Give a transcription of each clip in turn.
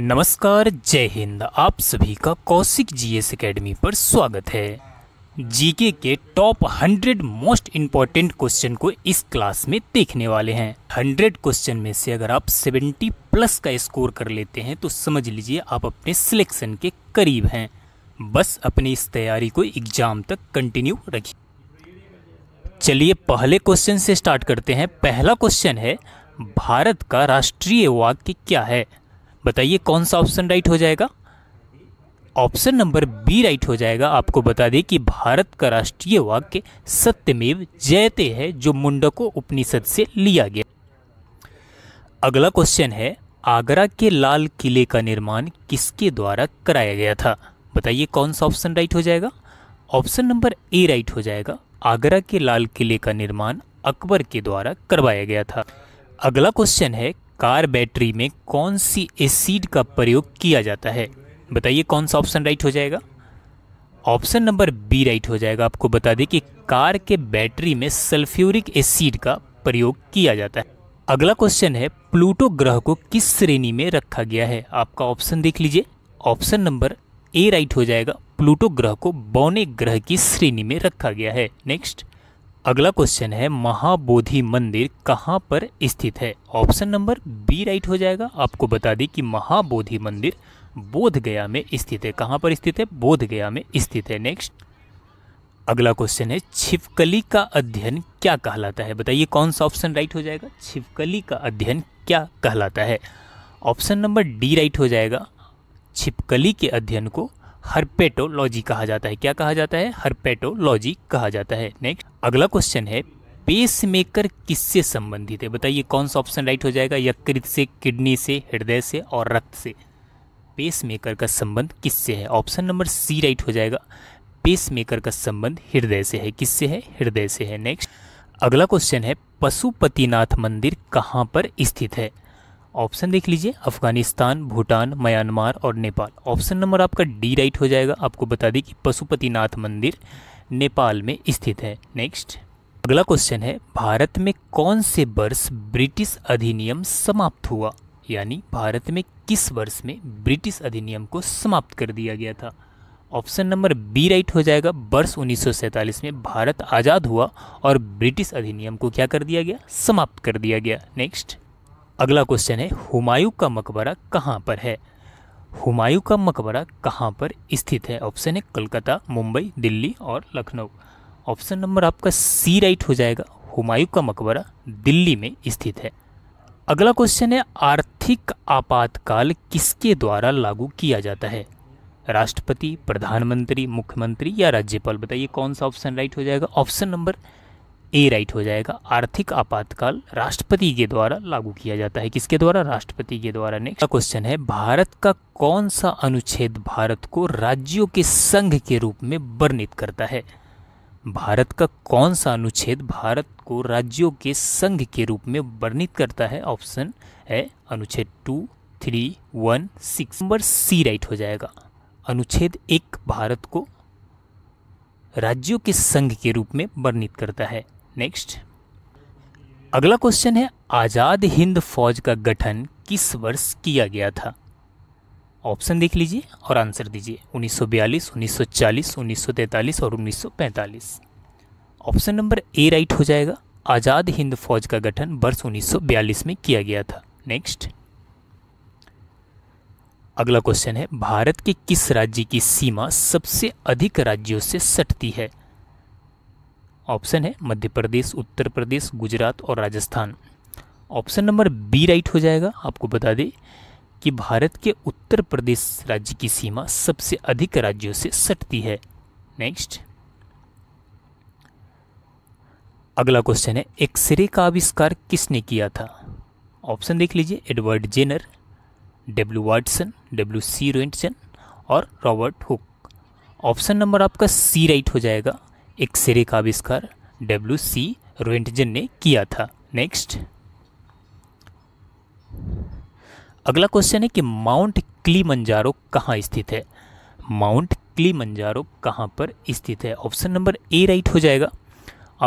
नमस्कार जय हिंद आप सभी का कौशिक जीएस एकेडमी पर स्वागत है जीके के टॉप 100 मोस्ट इम्पॉर्टेंट क्वेश्चन को इस क्लास में देखने वाले हैं 100 क्वेश्चन में से अगर आप 70 प्लस का स्कोर कर लेते हैं तो समझ लीजिए आप अपने सिलेक्शन के करीब हैं बस अपनी इस तैयारी को एग्जाम तक कंटिन्यू रखिए चलिए पहले क्वेश्चन से स्टार्ट करते हैं पहला क्वेश्चन है भारत का राष्ट्रीय वाक्य क्या है बताइए कौन सा ऑप्शन राइट हो जाएगा ऑप्शन नंबर बी राइट हो जाएगा आपको बता दें कि भारत का राष्ट्रीय वाक्य सत्यमेव जयते है जो मुंडको उपनिषद से लिया गया अगला क्वेश्चन है आगरा के लाल किले का निर्माण किसके द्वारा कराया गया था बताइए कौन सा ऑप्शन राइट हो जाएगा ऑप्शन नंबर ए राइट हो जाएगा आगरा के लाल किले का निर्माण अकबर के द्वारा करवाया गया था अगला क्वेश्चन है कार बैटरी में कौन सी एसिड का प्रयोग किया जाता है बताइए कौन सा ऑप्शन राइट हो जाएगा ऑप्शन नंबर बी राइट हो जाएगा आपको बता दें कि कार के बैटरी में सल्फ्यूरिक एसिड का प्रयोग किया जाता है अगला क्वेश्चन है प्लूटो ग्रह को किस श्रेणी में रखा गया है आपका ऑप्शन देख लीजिए ऑप्शन नंबर ए राइट हो जाएगा प्लूटो ग्रह को बौने ग्रह की श्रेणी में रखा गया है नेक्स्ट अगला क्वेश्चन है महाबोधि मंदिर कहाँ पर स्थित है ऑप्शन नंबर बी राइट हो जाएगा आपको बता दें कि महाबोधि मंदिर बोध गया में स्थित है कहाँ पर स्थित है बोध गया में स्थित है नेक्स्ट अगला क्वेश्चन है छिपकली का अध्ययन क्या कहलाता है बताइए कौन सा ऑप्शन राइट हो जाएगा छिपकली का अध्ययन क्या कहलाता है ऑप्शन नंबर डी राइट हो जाएगा छिपकली के अध्ययन को हर्पेटोलॉजी कहा जाता है क्या कहा जाता है हर्पेटोलॉजी कहा जाता है नेक्स्ट अगला क्वेश्चन है पेस मेकर किससे संबंधित है बताइए कौन सा ऑप्शन राइट हो जाएगा यकृत से किडनी से हृदय से और रक्त से पेस मेकर का संबंध किससे है ऑप्शन नंबर सी राइट हो जाएगा पेस मेकर का संबंध हृदय से है किससे है हृदय से है नेक्स्ट अगला क्वेश्चन है पशुपतिनाथ मंदिर कहाँ पर स्थित है ऑप्शन देख लीजिए अफगानिस्तान भूटान म्यांमार और नेपाल ऑप्शन नंबर आपका डी राइट हो जाएगा आपको बता दें कि पशुपतिनाथ मंदिर नेपाल में स्थित है नेक्स्ट अगला क्वेश्चन है भारत में कौन से वर्ष ब्रिटिश अधिनियम समाप्त हुआ यानी भारत में किस वर्ष में ब्रिटिश अधिनियम को समाप्त कर दिया गया था ऑप्शन नंबर बी राइट हो जाएगा वर्ष उन्नीस में भारत आज़ाद हुआ और ब्रिटिश अधिनियम को क्या कर दिया गया समाप्त कर दिया गया नेक्स्ट अगला क्वेश्चन है हुमायूं का मकबरा कहाँ पर है हुमायूं का मकबरा कहाँ पर स्थित है ऑप्शन है कलकत्ता मुंबई दिल्ली और लखनऊ ऑप्शन नंबर आपका सी राइट हो जाएगा हुमायूं का मकबरा दिल्ली में स्थित है अगला क्वेश्चन है आर्थिक आपातकाल किसके द्वारा लागू किया जाता है राष्ट्रपति प्रधानमंत्री मुख्यमंत्री या राज्यपाल बताइए कौन सा ऑप्शन राइट हो जाएगा ऑप्शन नंबर ए राइट हो जाएगा आर्थिक आपातकाल राष्ट्रपति के द्वारा लागू किया जाता है किसके द्वारा राष्ट्रपति के द्वारा नेक्स्ट क्वेश्चन है भारत का कौन सा अनुच्छेद भारत को राज्यों के संघ के रूप में वर्णित करता है भारत का कौन सा अनुच्छेद भारत को राज्यों के संघ के रूप में वर्णित करता है ऑप्शन है अनुच्छेद two three one six number C right हो जाएगा अनुच्छेद एक भारत को राज्यों के संघ के रूप में वर्णित करता है नेक्स्ट अगला क्वेश्चन है आज़ाद हिंद फौज का गठन किस वर्ष किया गया था ऑप्शन देख लीजिए और आंसर दीजिए 1942, 1940, 1943 और 1945। ऑप्शन नंबर ए राइट हो जाएगा आज़ाद हिंद फौज का गठन वर्ष 1942 में किया गया था नेक्स्ट अगला क्वेश्चन है भारत के किस राज्य की सीमा सबसे अधिक राज्यों से सटती है ऑप्शन है मध्य प्रदेश उत्तर प्रदेश गुजरात और Rajasthan option number B right हो जाएगा आपको बता दें कि भारत के उत्तर प्रदेश राज्य की सीमा सबसे अधिक राज्यों से सटती है नेक्स्ट अगला क्वेश्चन है एक्सरे का आविष्कार किसने किया था ऑप्शन देख लीजिए Edward Jenner W Watson W C रोइन और रॉबर्ट हुक ऑप्शन नंबर आपका सी राइट हो जाएगा एक्सरे सिरे का आविष्कार डब्ल्यू सी रोइंटजन ने किया था नेक्स्ट अगला क्वेश्चन है कि माउंट क्ली मंजारो कहाँ स्थित है माउंट क्ली मंजारो कहाँ पर स्थित है ऑप्शन नंबर ए राइट हो जाएगा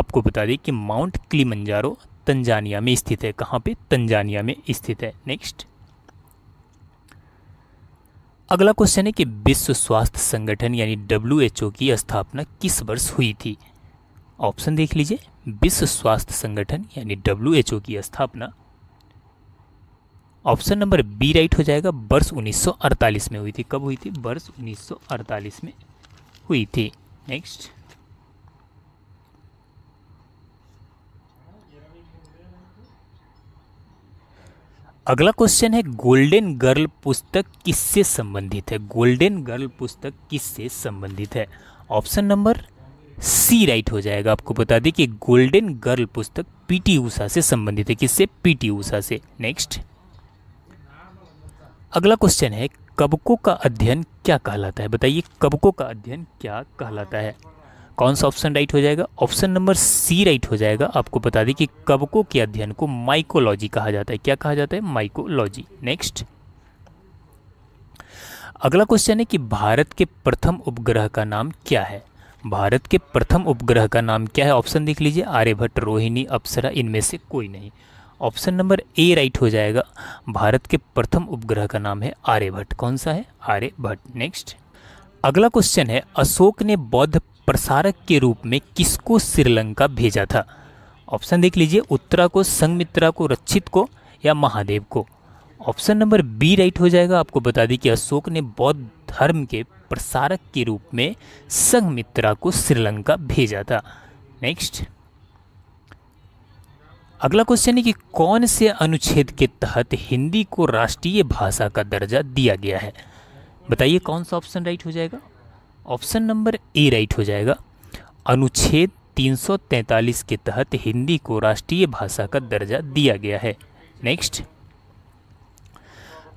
आपको बता दें कि माउंट क्ली मंजारो तंजानिया में स्थित है कहाँ पे तंजानिया में स्थित है नेक्स्ट अगला क्वेश्चन है कि विश्व स्वास्थ्य संगठन यानी डब्ल्यू की स्थापना किस वर्ष हुई थी ऑप्शन देख लीजिए विश्व स्वास्थ्य संगठन यानी डब्ल्यू की स्थापना ऑप्शन नंबर बी राइट हो जाएगा वर्ष 1948 में हुई थी कब हुई थी वर्ष 1948 में हुई थी नेक्स्ट अगला क्वेश्चन है गोल्डन गर्ल पुस्तक किससे संबंधित है गोल्डन गर्ल पुस्तक किससे संबंधित है ऑप्शन नंबर सी राइट हो जाएगा आपको बता दें कि गोल्डन गर्ल पुस्तक पीटी ऊषा से संबंधित है किससे पीटी ऊषा से नेक्स्ट अगला क्वेश्चन है कबकों का अध्ययन क्या कहलाता है बताइए कबकों का अध्ययन क्या कहलाता है कौन सा ऑप्शन राइट हो जाएगा ऑप्शन नंबर सी राइट हो जाएगा आपको बता दें कि कवकों के अध्ययन को माइकोलॉजी कहा जाता है क्या कहा जाता है माइकोलॉजी नेक्स्ट अगला क्वेश्चन है कि भारत के प्रथम उपग्रह का नाम क्या है भारत के प्रथम उपग्रह का नाम क्या है ऑप्शन देख लीजिए आर्यभट्ट रोहिणी अप्सरा इनमें से कोई नहीं ऑप्शन नंबर ए राइट हो जाएगा भारत के प्रथम उपग्रह का नाम है आर्यभट्ट कौन सा है आर्यभट्ट नेक्स्ट अगला क्वेश्चन है अशोक ने बौद्ध प्रसारक के रूप में किसको श्रीलंका भेजा था ऑप्शन देख लीजिए उत्तरा को संगमित्रा को रक्षित को या महादेव को ऑप्शन नंबर बी राइट हो जाएगा आपको बता दें कि अशोक ने बौद्ध धर्म के प्रसारक के रूप में संगमित्रा को श्रीलंका भेजा था नेक्स्ट अगला क्वेश्चन है कि कौन से अनुच्छेद के तहत हिंदी को राष्ट्रीय भाषा का दर्जा दिया गया है बताइए कौन सा ऑप्शन राइट हो जाएगा ऑप्शन नंबर ए राइट हो जाएगा अनुच्छेद 343 के तहत हिंदी को राष्ट्रीय भाषा का दर्जा दिया गया है नेक्स्ट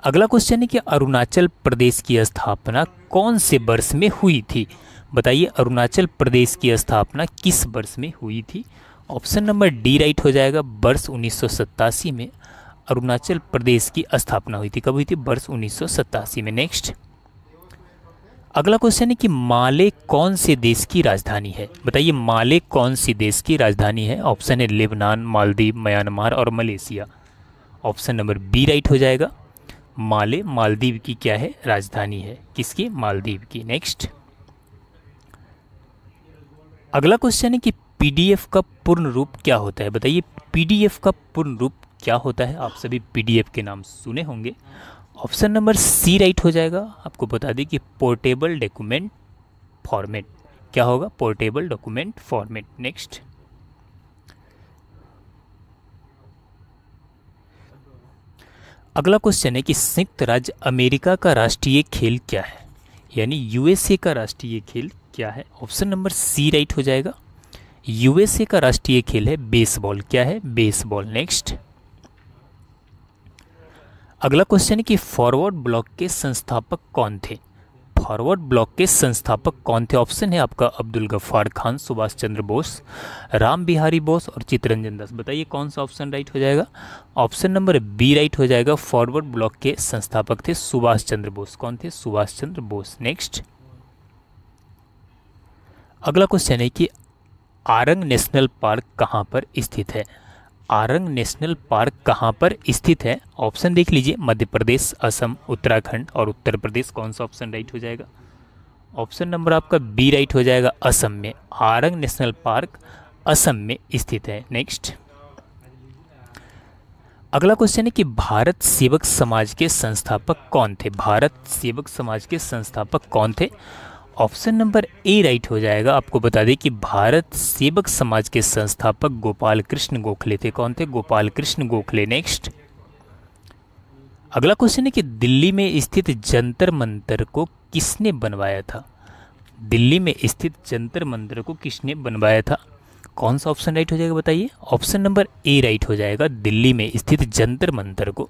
अगला क्वेश्चन है कि अरुणाचल प्रदेश की स्थापना कौन से वर्ष में हुई थी बताइए अरुणाचल प्रदेश की स्थापना किस वर्ष में हुई थी ऑप्शन नंबर डी राइट हो जाएगा वर्ष उन्नीस में अरुणाचल प्रदेश की स्थापना हुई थी कब हुई थी वर्ष उन्नीस में नेक्स्ट अगला क्वेश्चन है कि माले कौन से देश की राजधानी है बताइए माले कौन सी देश की राजधानी है ऑप्शन है लेबनान मालदीव म्यांमार और Malaysia option number B right हो जाएगा माले मालदीव की क्या है राजधानी है किसकी मालदीव की नेक्स्ट अगला क्वेश्चन है कि पीडीएफ का पूर्ण रूप क्या होता है बताइए पीडीएफ का पूर्ण रूप क्या होता है आप सभी पीडीएफ के नाम सुने होंगे ऑप्शन नंबर सी राइट हो जाएगा आपको बता दें कि पोर्टेबल डॉक्यूमेंट फॉर्मेट क्या होगा पोर्टेबल डॉक्यूमेंट फॉर्मेट नेक्स्ट अगला क्वेश्चन है कि संयुक्त राज्य अमेरिका का राष्ट्रीय खेल क्या है यानी यूएसए का राष्ट्रीय खेल क्या है ऑप्शन नंबर सी राइट हो जाएगा यूएसए का राष्ट्रीय खेल है बेसबॉल क्या है बेसबॉल नेक्स्ट अगला क्वेश्चन है कि फॉरवर्ड ब्लॉक के संस्थापक कौन थे फॉरवर्ड ब्लॉक के संस्थापक कौन थे ऑप्शन है आपका अब्दुल गफ्फार खान सुभाष चंद्र बोस राम बिहारी बोस और चित्रंजन दास बताइए कौन सा ऑप्शन राइट हो जाएगा ऑप्शन नंबर बी राइट हो जाएगा फॉरवर्ड ब्लॉक के संस्थापक थे सुभाष चंद्र बोस कौन थे सुभाष चंद्र बोस नेक्स्ट अगला क्वेश्चन है कि आरंग नेशनल पार्क कहाँ पर स्थित है आरंग नेशनल पार्क कहाँ पर स्थित है ऑप्शन देख लीजिए मध्य प्रदेश असम उत्तराखंड और उत्तर प्रदेश कौन सा ऑप्शन राइट हो जाएगा ऑप्शन नंबर आपका बी राइट हो जाएगा असम में आरंग नेशनल पार्क असम में स्थित है नेक्स्ट अगला क्वेश्चन है कि भारत सेवक समाज के संस्थापक कौन थे भारत सेवक समाज के संस्थापक कौन थे ऑप्शन नंबर ए राइट हो जाएगा आपको बता दें कि भारत सेवक समाज के संस्थापक गोपाल कृष्ण गोखले थे कौन थे गोपाल कृष्ण गोखले नेक्स्ट अगला क्वेश्चन है कि दिल्ली में स्थित जंतर मंतर को किसने बनवाया था दिल्ली में स्थित जंतर मंतर को किसने बनवाया था कौन सा ऑप्शन राइट हो जाएगा बताइए ऑप्शन नंबर ए राइट हो जाएगा दिल्ली में स्थित जंतर मंतर को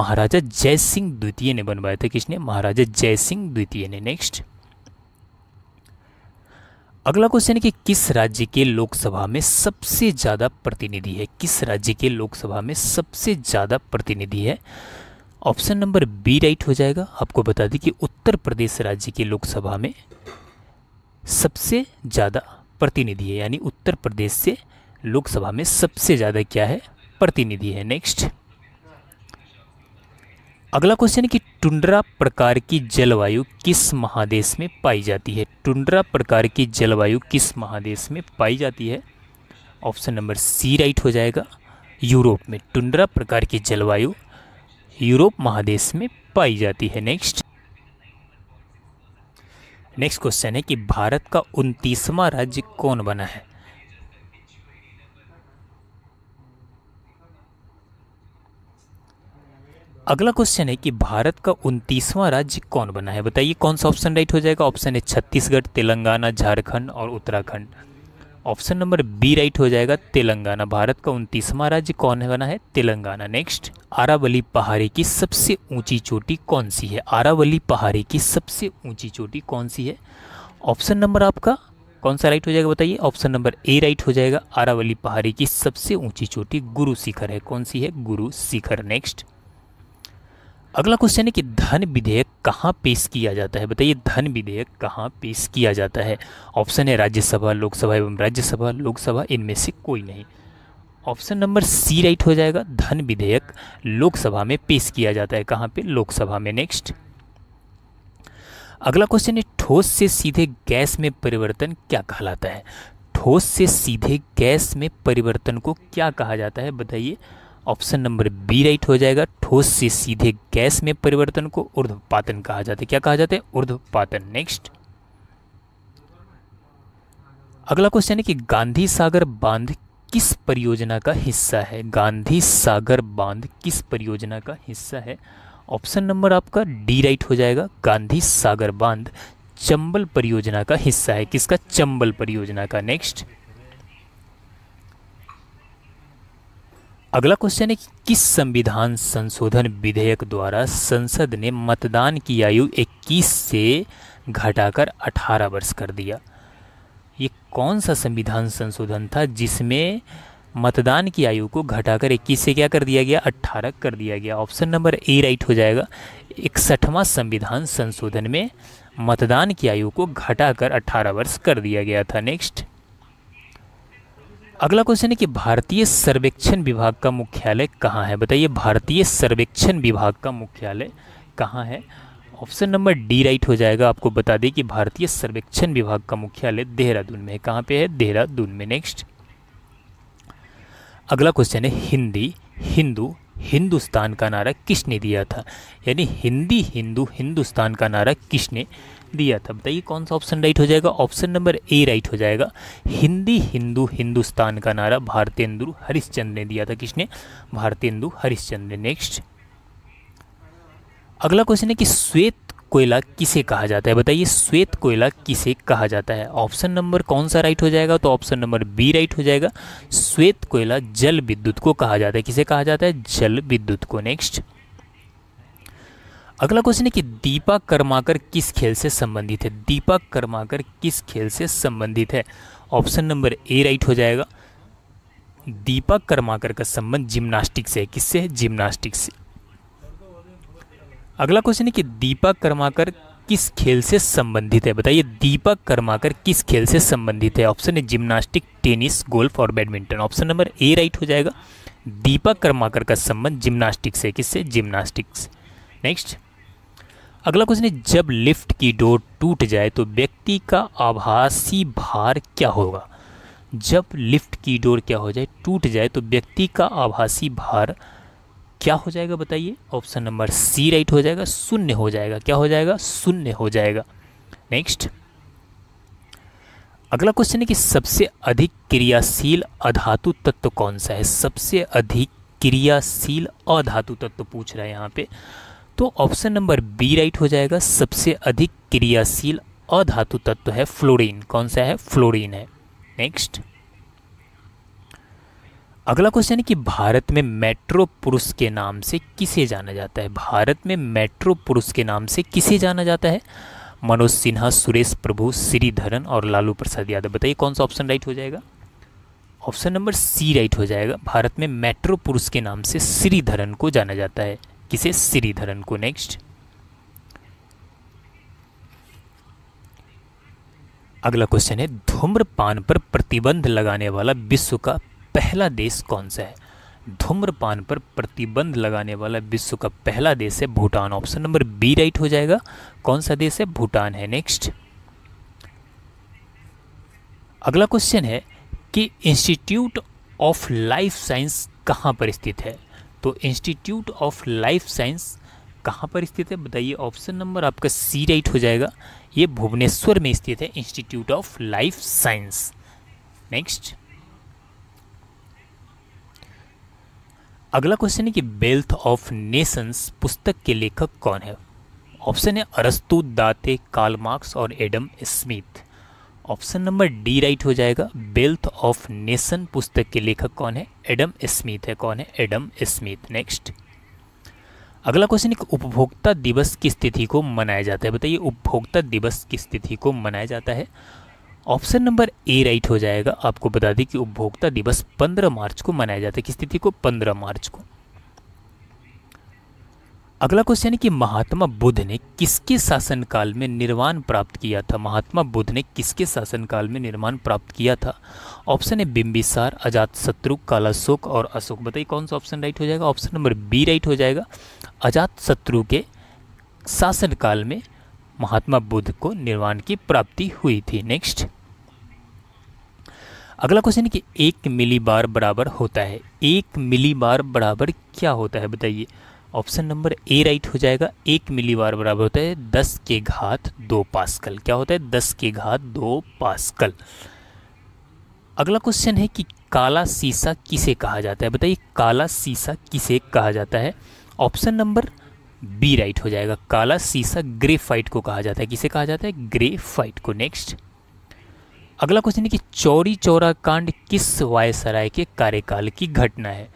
महाराजा जय सिंह द्वितीय ने बनवाया था किसने महाराजा जय सिंह द्वितीय ने नेक्स्ट अगला क्वेश्चन है कि किस राज्य के लोकसभा में सबसे ज़्यादा प्रतिनिधि है किस राज्य के लोकसभा में सबसे ज़्यादा प्रतिनिधि है ऑप्शन नंबर बी राइट हो जाएगा आपको बता दें कि उत्तर प्रदेश राज्य के लोकसभा में सबसे ज़्यादा प्रतिनिधि है यानी उत्तर प्रदेश से लोकसभा में सबसे ज़्यादा क्या है प्रतिनिधि है नेक्स्ट अगला क्वेश्चन है कि टुंड्रा प्रकार की जलवायु किस महादेश में पाई जाती है टुंड्रा प्रकार की जलवायु किस महादेश में पाई जाती है ऑप्शन नंबर सी राइट हो जाएगा यूरोप में टुंड्रा प्रकार की जलवायु यूरोप महादेश में पाई जाती है नेक्स्ट नेक्स्ट क्वेश्चन है कि भारत का उनतीसवां राज्य कौन बना है अगला क्वेश्चन है कि भारत का उनतीसवां राज्य कौन बना है बताइए कौन सा ऑप्शन राइट हो जाएगा ऑप्शन है छत्तीसगढ़ तेलंगाना झारखंड और Uttarakhand option number B right हो जाएगा तेलंगाना भारत का उनतीसवां राज्य कौन है बना है तेलंगाना नेक्स्ट आरावली पहाड़ी की सबसे ऊंची चोटी कौन सी है आरावली पहाड़ी की सबसे ऊंची चोटी कौन सी है ऑप्शन नंबर आपका कौन सा राइट हो जाएगा बताइए ऑप्शन नंबर ए राइट हो जाएगा आरावली पहाड़ी की सबसे ऊंची चोटी गुरु शिखर है कौन सी है गुरु शिखर नेक्स्ट अगला क्वेश्चन है कि धन विधेयक कहाँ पेश किया जाता है बताइए धन विधेयक कहाँ पेश किया जाता है ऑप्शन है राज्यसभा लोकसभा एवं राज्यसभा लोकसभा इनमें से कोई नहीं ऑप्शन नंबर सी राइट हो जाएगा धन विधेयक लोकसभा में पेश किया जाता है कहाँ पे लोकसभा में नेक्स्ट अगला क्वेश्चन है ठोस से सीधे गैस में परिवर्तन क्या कहलाता है ठोस से सीधे गैस में परिवर्तन को क्या कहा जाता है बताइए ऑप्शन नंबर बी राइट हो जाएगा ठोस से सीधे गैस में परिवर्तन को उर्ध्वपातन कहा जाता है क्या कहा जाता है उर्ध्वपातन नेक्स्ट अगला क्वेश्चन है कि गांधी सागर बांध किस परियोजना का हिस्सा है गांधी सागर बांध किस परियोजना का हिस्सा है ऑप्शन नंबर आपका डी राइट हो जाएगा गांधी सागर बांध चंबल परियोजना का हिस्सा है किसका चंबल परियोजना का नेक्स्ट अगला क्वेश्चन है कि किस संविधान संशोधन विधेयक द्वारा संसद ने मतदान की आयु 21 से घटाकर 18 वर्ष कर दिया ये कौन सा संविधान संशोधन था जिसमें मतदान की आयु को घटाकर 21 से क्या कर दिया गया 18 कर दिया गया ऑप्शन नंबर ए राइट हो जाएगा इकसठवां संविधान संशोधन में मतदान की आयु को घटाकर 18 वर्ष कर दिया गया था नेक्स्ट अगला क्वेश्चन है कि भारतीय सर्वेक्षण विभाग का मुख्यालय कहाँ है बताइए भारतीय सर्वेक्षण विभाग का मुख्यालय कहाँ है ऑप्शन नंबर डी राइट हो जाएगा आपको बता दें कि भारतीय सर्वेक्षण विभाग का मुख्यालय देहरादून में है कहाँ पे है देहरादून में नेक्स्ट अगला क्वेश्चन है हिंदी हिंदू हिंदुस्तान का नारा किसने दिया था यानी हिंदी हिंदू हिंदुस्तान का नारा किसने दिया था बताइए कौन सा ऑप्शन राइट हो जाएगा ऑप्शन नंबर ए राइट हो जाएगा हिंदी हिंदू हिंदुस्तान का नारा भारतेंदु हरिश्चंद्र ने दिया था किसने भारतेंदु हरिश्चंद्र नेक्स्ट अगला क्वेश्चन है कि श्वेत कोयला किसे कहा जाता है बताइए श्वेत कोयला किसे कहा जाता है ऑप्शन नंबर कौन सा राइट हो जाएगा तो ऑप्शन नंबर बी राइट हो जाएगा श्वेत कोयला जल विद्युत को कहा जाता है किसे कहा जाता है जल विद्युत को नेक्स्ट अगला क्वेश्चन है कि दीपक कर्माकर किस खेल से संबंधित है दीपक कर्माकर किस खेल से संबंधित है ऑप्शन नंबर ए राइट हो जाएगा दीपक कर्माकर का संबंध जिम्नास्टिक से है किससे है जिम्नास्टिक से अगला क्वेश्चन है कि दीपक कर्माकर किस खेल से संबंधित है बताइए दीपक कर्माकर किस खेल से संबंधित है ऑप्शन है जिम्नास्टिक टेनिस गोल्फ और badminton option number A right हो जाएगा दीपक कर्माकर का संबंध जिम्नास्टिक से किससे जिम्नास्टिक से नेक्स्ट अगला क्वेश्चन है जब लिफ्ट की डोर टूट जाए तो व्यक्ति का आभासी भार क्या होगा जब लिफ्ट की डोर क्या हो जाए टूट जाए तो व्यक्ति का आभासी भार क्या हो जाएगा बताइए ऑप्शन नंबर सी राइट हो जाएगा शून्य हो जाएगा क्या हो जाएगा शून्य हो जाएगा नेक्स्ट अगला क्वेश्चन है कि सबसे अधिक क्रियाशील अधातु तत्व कौन सा है सबसे अधिक क्रियाशील अधातु तत्व पूछ रहा है यहाँ पे तो ऑप्शन नंबर बी राइट हो जाएगा सबसे अधिक क्रियाशील अधातु तत्व है फ्लोरीन कौन सा है फ्लोरीन है नेक्स्ट अगला क्वेश्चन है कि भारत में मेट्रो पुरुष के नाम से किसे जाना जाता है भारत में मेट्रो पुरुष के नाम से किसे जाना जाता है मनोज सिन्हा सुरेश प्रभु श्रीधरन और लालू प्रसाद यादव बताइए कौन सा ऑप्शन राइट हो जाएगा ऑप्शन नंबर सी राइट हो जाएगा भारत में मेट्रो पुरुष के नाम से श्रीधरन को जाना जाता है किसे श्रीधरन को नेक्स्ट अगला क्वेश्चन है धूम्रपान पर प्रतिबंध लगाने वाला विश्व का पहला देश कौन सा है धूम्रपान पर प्रतिबंध लगाने वाला विश्व का पहला देश है Bhutan option number B right हो जाएगा कौन सा देश है भूटान है नेक्स्ट अगला क्वेश्चन है कि इंस्टीट्यूट ऑफ लाइफ साइंस कहां पर स्थित है तो इंस्टीट्यूट ऑफ लाइफ साइंस कहाँ पर स्थित है बताइए ऑप्शन नंबर आपका सी राइट हो जाएगा ये भुवनेश्वर में स्थित है institute of life science next अगला क्वेश्चन है कि वेल्थ ऑफ नेशंस पुस्तक के लेखक कौन है ऑप्शन है अरस्तु दाते कार्ल मार्क्स और Adam Smith option number D right हो जाएगा वेल्थ ऑफ नेशन पुस्तक के लेखक कौन है एडम स्मिथ है कौन है एडम स्मिथ नेक्स्ट अगला क्वेश्चन एक उपभोक्ता दिवस की स्थिति को मनाया जाता है बताइए उपभोक्ता दिवस की स्थिति को मनाया जाता है ऑप्शन नंबर ए राइट हो जाएगा आपको बता दें कि उपभोक्ता दिवस 15 मार्च को मनाया जाता है किस तिथि को 15 मार्च को अगला क्वेश्चन है कि महात्मा बुद्ध ने किसके शासनकाल में निर्वाण प्राप्त किया था महात्मा बुद्ध ने किसके शासनकाल में निर्माण प्राप्त किया था ऑप्शन है बिंबिसार अजात शत्रु कालाशोक और अशोक बताइए कौन सा ऑप्शन राइट हो जाएगा ऑप्शन नंबर बी राइट हो जाएगा अजात शत्रु के शासनकाल में महात्मा बुद्ध को निर्वाण की प्राप्ति हुई थी नेक्स्ट अगला क्वेश्चन है कि एक मिली बार बराबर होता है एक मिली बार बराबर क्या होता है बताइए ऑप्शन नंबर ए राइट हो जाएगा एक मिली बार बराबर होता है दस के घात दो पास्कल क्या होता है दस के घात दो पास्कल अगला क्वेश्चन है कि काला सीसा किसे कहा जाता है बताइए काला सीसा किसे कहा जाता है ऑप्शन नंबर बी राइट हो जाएगा काला सीसा ग्रेफाइट को कहा जाता है किसे कहा जाता है ग्रेफाइट को नेक्स्ट अगला क्वेश्चन है कि चौरी चौरा कांड किस वायसराय के कार्यकाल की घटना है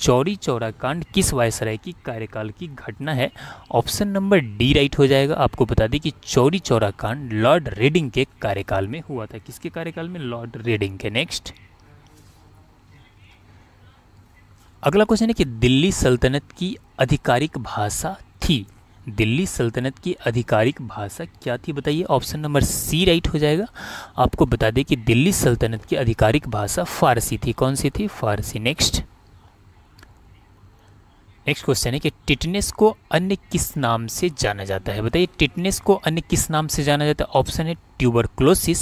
चौरी चौरा कांड किस वायसराय की कार्यकाल की घटना है ऑप्शन नंबर डी राइट हो जाएगा आपको बता दें कि चौरी चौरा कांड लॉर्ड रेडिंग के कार्यकाल में हुआ था किसके कार्यकाल में लॉर्ड रेडिंग के नेक्स्ट अगला क्वेश्चन है कि दिल्ली सल्तनत की आधिकारिक भाषा थी दिल्ली सल्तनत की आधिकारिक भाषा क्या थी बताइए ऑप्शन नंबर सी राइट हो जाएगा आपको बता दें कि दिल्ली सल्तनत की आधिकारिक भाषा फारसी थी कौन सी थी फारसी नेक्स्ट नेक्स्ट क्वेश्चन है कि टिटनेस को अन्य किस नाम से जाना जाता है बताइए टिटनेस को अन्य किस नाम से जाना जाता है ऑप्शन है ट्यूबरक्लोसिस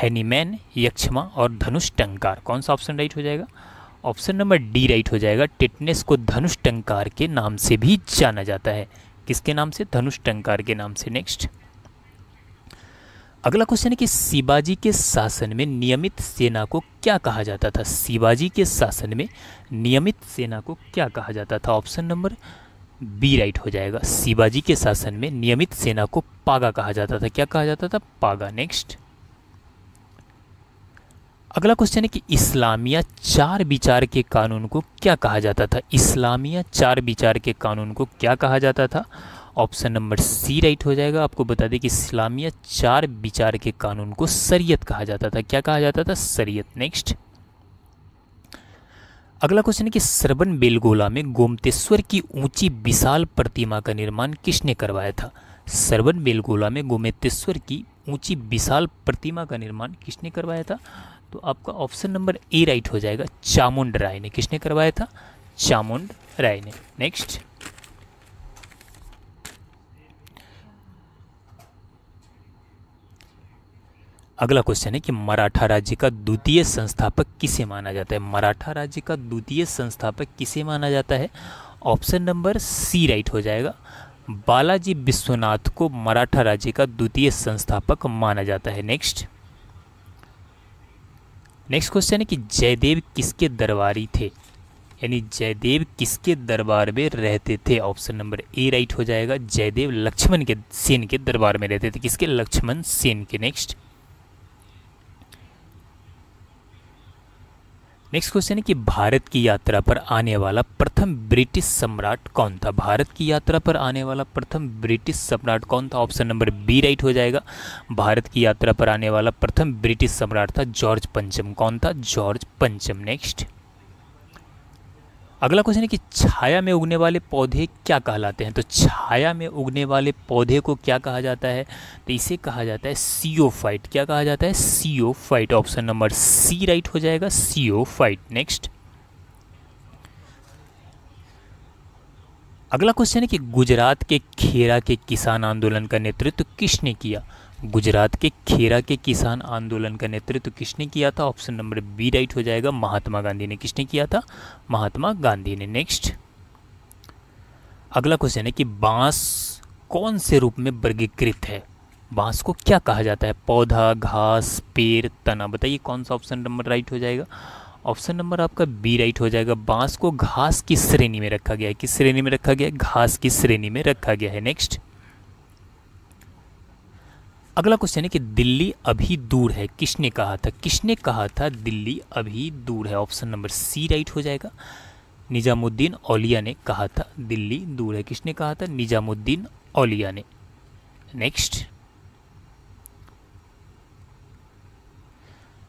हैनीमैन यक्षमा और धनुष टंकार कौन सा ऑप्शन राइट हो जाएगा ऑप्शन नंबर डी राइट हो जाएगा टिटनेस को धनुष टंकार के नाम से भी जाना जाता है किसके नाम से धनुष टंकार के नाम से नेक्स्ट अगला क्वेश्चन है कि शिवाजी के शासन में नियमित सेना को क्या कहा जाता था शिवाजी के शासन में नियमित सेना को क्या कहा जाता था ऑप्शन नंबर बी राइट हो जाएगा शिवाजी के शासन में नियमित सेना को पागा कहा जाता था क्या कहा जाता था पागा नेक्स्ट अगला क्वेश्चन है कि इस्लामिया चार विचार के कानून को क्या कहा जाता था इस्लामिया चार विचार के कानून को क्या कहा जाता था ऑप्शन नंबर सी राइट हो जाएगा आपको बता दें कि इस्लामिया चार विचार के कानून को सरियत कहा जाता था क्या कहा जाता था सरियत नेक्स्ट अगला क्वेश्चन है कि श्रवण बेलगोला में गोमतेश्वर की ऊंची विशाल प्रतिमा का निर्माण किसने करवाया था श्रवण बेलगोला में गोमतेश्वर की ऊंची विशाल प्रतिमा का निर्माण किसने करवाया था तो आपका ऑप्शन नंबर ए राइट हो जाएगा चामुंड राय ने किसने करवाया था चामुंड राय ने नेक्स्ट अगला क्वेश्चन है कि मराठा राज्य का द्वितीय संस्थापक किसे माना जाता है मराठा राज्य का द्वितीय संस्थापक किसे माना जाता है ऑप्शन नंबर सी राइट हो जाएगा बालाजी विश्वनाथ को मराठा राज्य का द्वितीय संस्थापक माना जाता है नेक्स्ट नेक्स्ट क्वेश्चन है कि जयदेव किसके दरबारी थे यानी जयदेव किसके दरबार में रहते थे ऑप्शन नंबर ए राइट हो जाएगा जयदेव लक्ष्मण के सेन के दरबार में रहते थे किसके लक्ष्मण सेन के नेक्स्ट नेक्स्ट क्वेश्चन है कि भारत की यात्रा पर आने वाला प्रथम ब्रिटिश सम्राट कौन था भारत की यात्रा पर आने वाला प्रथम ब्रिटिश सम्राट कौन था ऑप्शन नंबर बी राइट हो जाएगा भारत की यात्रा पर आने वाला प्रथम ब्रिटिश सम्राट था जॉर्ज पंचम कौन था जॉर्ज पंचम नेक्स्ट अगला क्वेश्चन है कि छाया में उगने वाले पौधे क्या कहलाते हैं तो छाया में उगने वाले पौधे को क्या कहा जाता है तो इसे कहा जाता है फाइट क्या कहा जाता है फाइट ऑप्शन नंबर सी राइट हो जाएगा फाइट नेक्स्ट अगला क्वेश्चन है कि गुजरात के खेरा के किसान आंदोलन का नेतृत्व किसने किया गुजरात के खेरा के किसान आंदोलन का नेतृत्व तो किसने किया था ऑप्शन नंबर बी राइट हो जाएगा महात्मा गांधी ने किसने किया था महात्मा गांधी ने नेक्स्ट अगला क्वेश्चन है कि बांस कौन से रूप में वर्गीकृत है बांस को क्या कहा जाता है पौधा घास पेड़ तना बताइए कौन सा ऑप्शन नंबर राइट हो जाएगा ऑप्शन नंबर आपका बी राइट हो जाएगा बांस को घास की श्रेणी में रखा गया है किस श्रेणी में रखा गया है घास की श्रेणी में रखा गया है नेक्स्ट अगला क्वेश्चन है कि दिल्ली अभी दूर है किसने कहा था किसने कहा था दिल्ली अभी दूर है ऑप्शन नंबर सी राइट हो जाएगा निजामुद्दीन औलिया ने कहा था दिल्ली दूर है किसने कहा था निजामुद्दीन ओलिया ने नेक्स्ट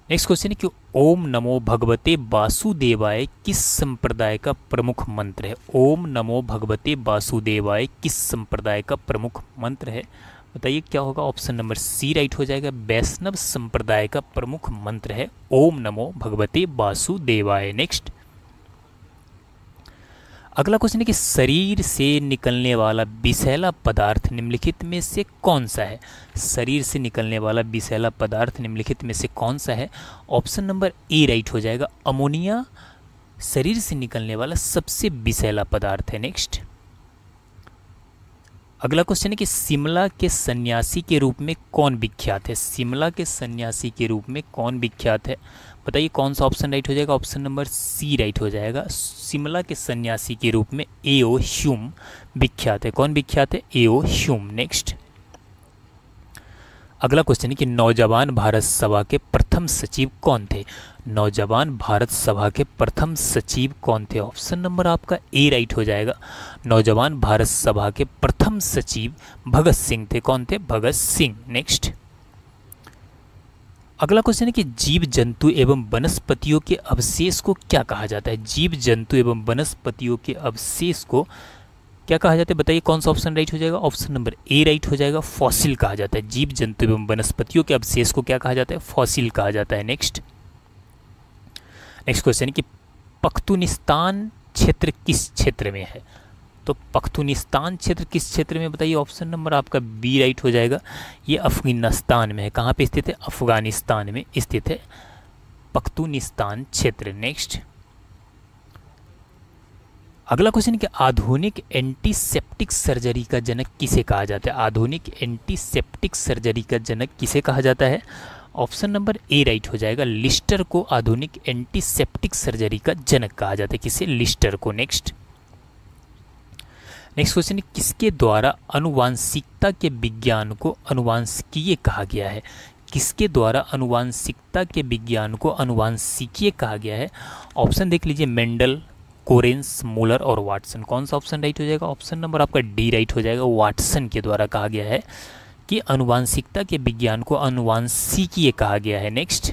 नेक्स्ट क्वेश्चन है कि ओम नमो भगवते वासुदेवाय किस संप्रदाय का प्रमुख मंत्र है ओम नमो भगवते वासुदेवाय किस संप्रदाय का प्रमुख मंत्र है बताइए क्या होगा ऑप्शन नंबर सी राइट हो जाएगा वैष्णव संप्रदाय का प्रमुख मंत्र है ओम नमो भगवते वासुदेवाय नेक्स्ट अगला क्वेश्चन है कि शरीर से निकलने वाला विषैला पदार्थ निम्नलिखित में से कौन सा है शरीर से निकलने वाला विषैला पदार्थ निम्नलिखित में से कौन सा है ऑप्शन नंबर ए राइट हो जाएगा अमोनिया शरीर से निकलने वाला सबसे विषैला पदार्थ है नेक्स्ट अगला क्वेश्चन है कि शिमला के सन्यासी के रूप में कौन विख्यात है शिमला के सन्यासी के रूप में कौन विख्यात है बताइए कौन सा ऑप्शन राइट हो जाएगा ऑप्शन नंबर सी राइट हो जाएगा शिमला के सन्यासी के रूप में ए ओ विख्यात है कौन विख्यात है ए ओ नेक्स्ट अगला क्वेश्चन है कि नौजवान भारत सभा के प्रथम सचिव कौन थे नौजवान भारत सभा के प्रथम सचिव कौन थे ऑप्शन नंबर आपका ए राइट हो जाएगा नौजवान भारत सभा के प्रथम सचिव भगत सिंह थे कौन थे भगत सिंह नेक्स्ट अगला क्वेश्चन है कि जीव जंतु एवं वनस्पतियों के अवशेष को क्या कहा जाता है जीव जंतु एवं वनस्पतियों के अवशेष को क्या कहा जाता है बताइए कौन सा ऑप्शन राइट हो जाएगा ऑप्शन नंबर ए राइट हो जाएगा फॉसिल कहा जाता है जीव जंतु एवं वनस्पतियों के अवशेष को क्या कहा जाता है फॉसिल कहा जाता है नेक्स्ट नेक्स्ट क्वेश्चन कि पख्तूनिस्तान क्षेत्र किस क्षेत्र में है तो पख्तूनिस्तान क्षेत्र किस क्षेत्र में बताइए ऑप्शन नंबर आपका बी राइट हो जाएगा ये अफगानिस्तान में है कहाँ पे स्थित है अफगानिस्तान में स्थित है पख्तूनिस्तान क्षेत्र नेक्स्ट अगला क्वेश्चन कि आधुनिक एंटीसेप्टिक सर्जरी का जनक किसे कहा जाता है आधुनिक एंटीसेप्टिक सर्जरी का जनक किसे कहा जाता है ऑप्शन नंबर ए राइट हो जाएगा लिस्टर को आधुनिक एंटीसेप्टिक सर्जरी का जनक कहा जाता है किसे लिस्टर को नेक्स्ट नेक्स्ट क्वेश्चन है किसके द्वारा अनुवांशिकता के विज्ञान को अनुवांशिकीय कहा गया है किसके द्वारा अनुवांशिकता के विज्ञान को अनुवांशिकीय कहा गया है ऑप्शन देख लीजिए मेंडल कोरेंस मूलर और वाटसन कौन सा ऑप्शन राइट हो जाएगा ऑप्शन नंबर आपका डी राइट हो जाएगा वाटसन के द्वारा कहा गया है कि अनुवांशिकता के विज्ञान को अनुवांशिकीय कहा गया है नेक्स्ट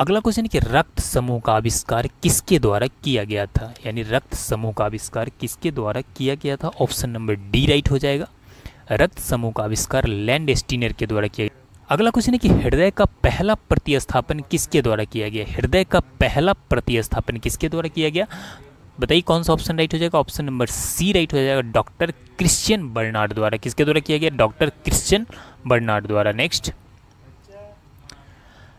अगला क्वेश्चन कि रक्त समूह का आविष्कार किसके द्वारा किया गया था यानी रक्त समूह का आविष्कार किसके द्वारा किया गया था ऑप्शन नंबर डी राइट हो जाएगा रक्त समूह का आविष्कार लैंड एस्टिनर के द्वारा किया गया अगला क्वेश्चन है कि हृदय का पहला प्रतिस्थापन किसके द्वारा किया गया हृदय का पहला प्रतिस्थापन किसके द्वारा किया गया बताइए कौन सा ऑप्शन राइट हो जाएगा ऑप्शन नंबर सी राइट हो जाएगा डॉक्टर क्रिश्चियन बर्नार्ड द्वारा किसके द्वारा किया गया डॉक्टर क्रिश्चियन बर्नार्ड द्वारा नेक्स्ट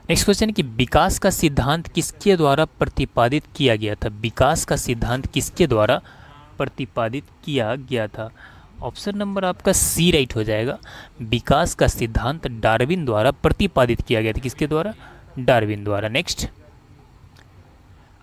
नेक्स्ट क्वेश्चन कि विकास का सिद्धांत किसके द्वारा प्रतिपादित किया गया था विकास का सिद्धांत किसके द्वारा प्रतिपादित किया गया था ऑप्शन नंबर आपका सी राइट हो जाएगा विकास का सिद्धांत डार्विन द्वारा प्रतिपादित किया गया था किसके द्वारा डार्विन द्वारा नेक्स्ट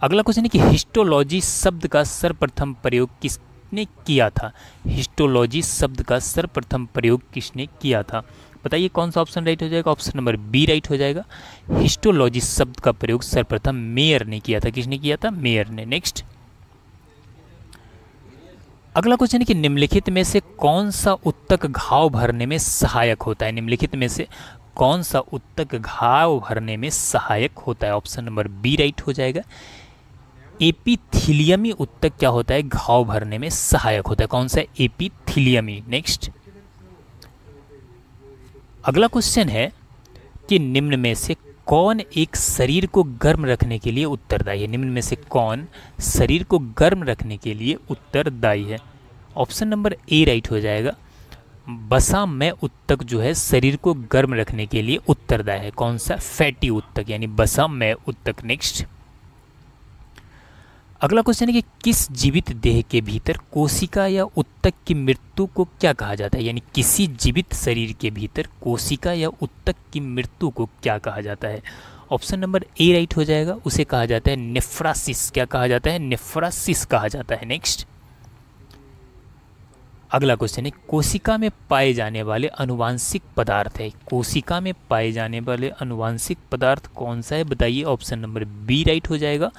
अगला क्वेश्चन है कि हिस्टोलॉजी शब्द का सर्वप्रथम प्रयोग किसने किया था हिस्टोलॉजी शब्द का सर्वप्रथम प्रयोग किसने किया था बताइए कौन सा ऑप्शन राइट हो जाएगा ऑप्शन नंबर बी राइट हो जाएगा हिस्टोलॉजी शब्द का प्रयोग सर्वप्रथम मेयर ने किया था किसने किया था मेयर ने नेक्स्ट अगला क्वेश्चन है कि निम्नलिखित में से कौन सा उत्तक घाव भरने में सहायक होता है निम्नलिखित में से कौन सा उत्तक घाव भरने में सहायक होता है ऑप्शन नंबर बी राइट हो जाएगा एपीथिलियमी उत्तक क्या होता है घाव भरने में सहायक होता है कौन सा एपीथिलियमी नेक्स्ट अगला क्वेश्चन है कि निम्न में से कौन एक शरीर को गर्म रखने के लिए उत्तरदायी है निम्न में से कौन शरीर को गर्म रखने के लिए उत्तरदायी है ऑप्शन नंबर ए राइट हो जाएगा बसा में उत्तक जो है शरीर को गर्म रखने के लिए उत्तरदायी है कौन सा फैटी उत्तक यानी बसा में उत्तक नेक्स्ट अगला क्वेश्चन है कि किस जीवित देह के भीतर कोशिका या उत्तक की मृत्यु को क्या कहा जाता है यानी किसी जीवित शरीर के भीतर कोशिका या उत्तक की मृत्यु को क्या कहा जाता है ऑप्शन नंबर ए राइट हो जाएगा उसे कहा जाता है नेफ्रासिस क्या कहा जाता है नेफ्रासिस कहा जाता है नेक्स्ट अगला क्वेश्चन है कोशिका में पाए जाने वाले अनुवांशिक पदार्थ है कोशिका में पाए जाने वाले अनुवांशिक पदार्थ कौन सा है बताइए ऑप्शन नंबर बी राइट हो जाएगा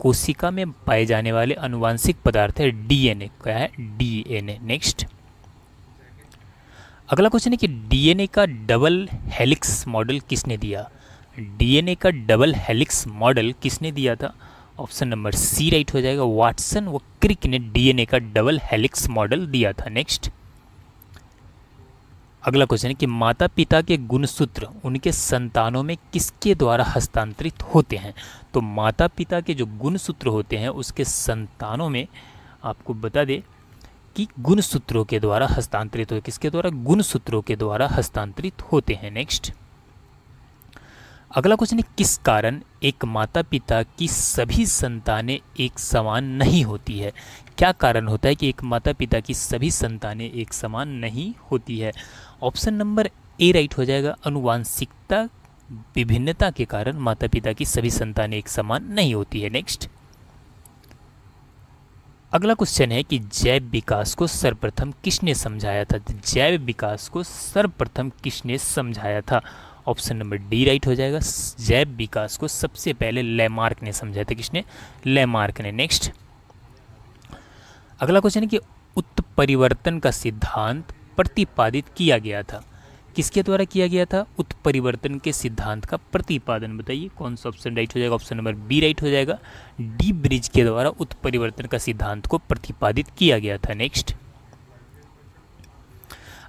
कोशिका में पाए जाने वाले अनुवांशिक पदार्थ है डीएनए क्या है डीएनए नेक्स्ट अगला क्वेश्चन है कि डीएनए का डबल हेलिक्स मॉडल किसने दिया डीएनए का डबल हेलिक्स मॉडल किसने दिया था ऑप्शन नंबर सी राइट हो जाएगा वाटसन व क्रिक ने डीएनए का डबल हेलिक्स मॉडल दिया था नेक्स्ट अगला क्वेश्चन है कि माता पिता के गुणसूत्र उनके संतानों में किसके द्वारा हस्तांतरित होते हैं तो माता पिता के जो गुणसूत्र होते हैं उसके संतानों में आपको बता दें कि गुणसूत्रों के द्वारा हस्तांतरित हो किसके द्वारा गुणसूत्रों के द्वारा हस्तांतरित होते हैं नेक्स्ट अगला क्वेश्चन है किस कारण एक माता पिता की सभी संतानें एक समान नहीं होती है क्या कारण होता है कि एक माता पिता की सभी संतानें एक समान नहीं होती है ऑप्शन नंबर ए राइट हो जाएगा अनुवांशिकता विभिन्नता के कारण माता पिता की सभी संतानें एक समान नहीं होती है नेक्स्ट अगला क्वेश्चन है कि जैव विकास को सर्वप्रथम किसने समझाया था जैव विकास को सर्वप्रथम किसने समझाया था ऑप्शन नंबर डी राइट हो जाएगा जैव विकास को सबसे पहले लेमार्क ने समझाया था किसने लेमार्क ने नेक्स्ट अगला क्वेश्चन है कि उत्परिवर्तन का सिद्धांत प्रतिपादित किया गया था किसके द्वारा किया गया था उत्परिवर्तन के सिद्धांत का प्रतिपादन बताइए कौन सा ऑप्शन राइट हो जाएगा ऑप्शन नंबर बी राइट हो जाएगा डी ब्रिज के द्वारा उत्परिवर्तन का सिद्धांत को प्रतिपादित किया गया था नेक्स्ट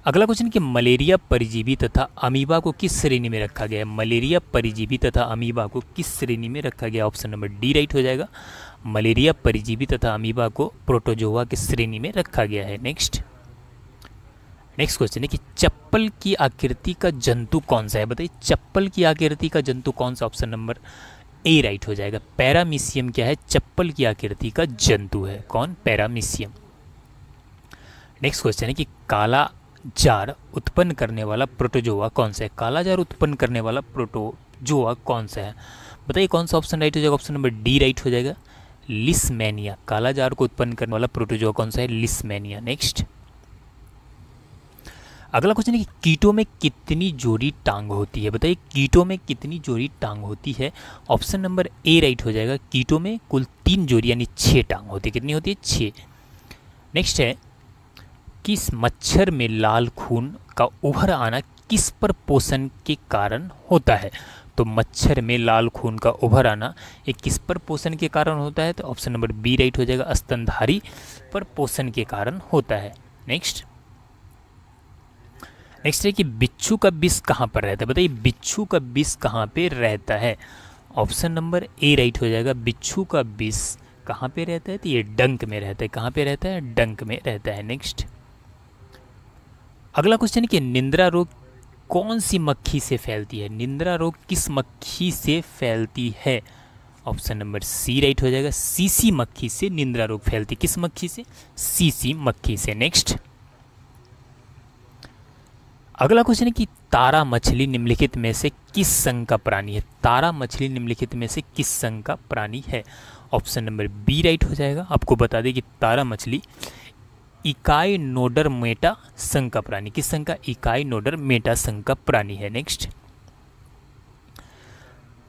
अगला क्वेश्चन कि मलेरिया परिजीवी तथा अमीबा को किस श्रेणी में रखा गया है मलेरिया परिजीवी तथा अमीबा को किस श्रेणी में रखा गया ऑप्शन नंबर डी राइट हो जाएगा मलेरिया परिजीवी तथा अमीबा को प्रोटोजोवा की श्रेणी में रखा गया है नेक्स्ट नेक्स्ट क्वेश्चन है कि चप्पल की आकृति का जंतु कौन सा है बताइए चप्पल की आकृति का जंतु कौन सा ऑप्शन नंबर ए राइट हो जाएगा पैरामीसियम क्या है चप्पल की आकृति का जंतु है कौन पैरामीसियम नेक्स्ट क्वेश्चन है कि काला जार उत्पन्न करने वाला प्रोटोजोआ कौन सा है काला जार उत्पन्न करने वाला प्रोटोजोआ कौन सा है बताइए कौन सा ऑप्शन राइट हो जाएगा ऑप्शन नंबर डी राइट हो जाएगा लिस्मैनिया काला जार को उत्पन्न करने वाला प्रोटोजोआ कौन सा है लिस्मैनिया नेक्स्ट अगला क्वेश्चन है कि कीटों में कितनी जोड़ी टांग होती है बताइए कीटों में कितनी जोड़ी टांग होती है ऑप्शन नंबर ए राइट हो जाएगा कीटों में कुल तीन जोड़ी यानी छः टांग होती है कितनी होती है छः नेक्स्ट है किस मच्छर में लाल खून का उभर आना किस पर पोषण के कारण होता है तो मच्छर में लाल खून का उभर आना ये किस पर पोषण के कारण होता है तो ऑप्शन नंबर बी राइट हो जाएगा स्तनधारी पर पोषण के कारण होता है नेक्स्ट नेक्स्ट है कि बिच्छू का विष कहाँ पर रहता है बताइए बिच्छू का विष कहाँ पे रहता है ऑप्शन नंबर ए राइट हो जाएगा बिच्छू का विष कहाँ पे रहता है तो ये डंक में रहता है कहाँ पे रहता है डंक में रहता है नेक्स्ट अगला क्वेश्चन कि निंद्रा रोग कौन सी मक्खी से फैलती है निंद्रा रोग किस मक्खी से फैलती है ऑप्शन नंबर सी राइट हो जाएगा सीसी मक्खी से निंद्रा रोग फैलती किस मक्खी से सीसी मक्खी से नेक्स्ट अगला क्वेश्चन है कि तारा मछली निम्नलिखित में से किस संघ का प्राणी है तारा मछली निम्नलिखित में से किस संघ का प्राणी है ऑप्शन नंबर बी राइट हो जाएगा आपको बता दें कि तारा मछली इकाई नोडर मेटा संघ का प्राणी किस संघ का इकाई नोडर मेटा संघ का प्राणी है नेक्स्ट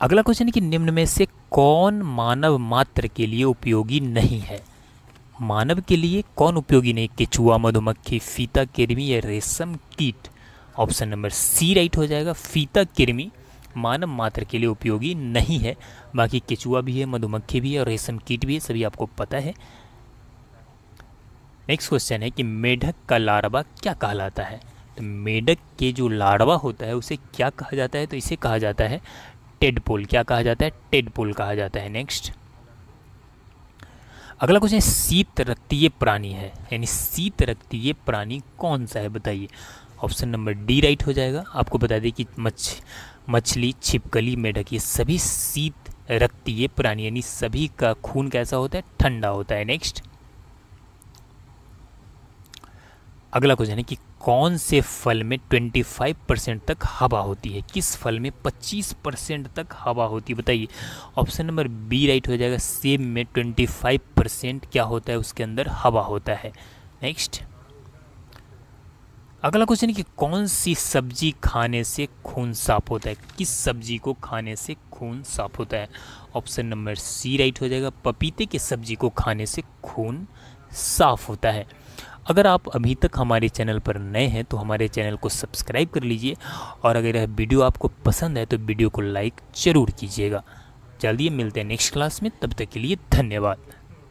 अगला क्वेश्चन है कि निम्न में से कौन मानव मात्र के लिए उपयोगी नहीं है मानव के लिए कौन उपयोगी नहीं केचुआ मधुमक्खी फीता किरमी या रेशम कीट ऑप्शन नंबर सी राइट हो जाएगा फीता किरमी मानव मात्र के लिए उपयोगी नहीं है बाकी केचुआ भी है मधुमक्खी भी है और रेशम कीट भी है सभी आपको पता है नेक्स्ट क्वेश्चन है कि मेढक का लार्वा क्या कहलाता है तो मेढक के जो लार्वा होता है उसे क्या कहा जाता है तो इसे कहा जाता है टेडपोल क्या कहा जाता है टेडपोल कहा जाता है नेक्स्ट अगला क्वेश्चन शीत रक्तीय प्राणी है यानी शीत रक्तीय प्राणी कौन सा है बताइए ऑप्शन नंबर डी राइट हो जाएगा आपको बता दें कि मछ मछली छिपकली मेढक ये सभी शीत है प्राणी यानी सभी का खून कैसा होता है ठंडा होता है नेक्स्ट अगला क्वेश्चन है कि कौन से फल में 25 परसेंट तक हवा होती है किस फल में 25 परसेंट तक हवा होती है बताइए ऑप्शन नंबर बी राइट हो जाएगा सेब में 25 परसेंट क्या होता है उसके अंदर हवा होता है नेक्स्ट अगला क्वेश्चन है कि कौन सी सब्जी खाने से खून साफ होता है किस सब्जी को खाने से खून साफ होता है ऑप्शन नंबर सी राइट हो जाएगा पपीते की सब्जी को खाने से खून साफ होता है अगर आप अभी तक हमारे चैनल पर नए हैं तो हमारे चैनल को सब्सक्राइब कर लीजिए और अगर यह वीडियो आपको पसंद है तो वीडियो को लाइक ज़रूर कीजिएगा जल्दी मिलते हैं नेक्स्ट क्लास में तब तक के लिए धन्यवाद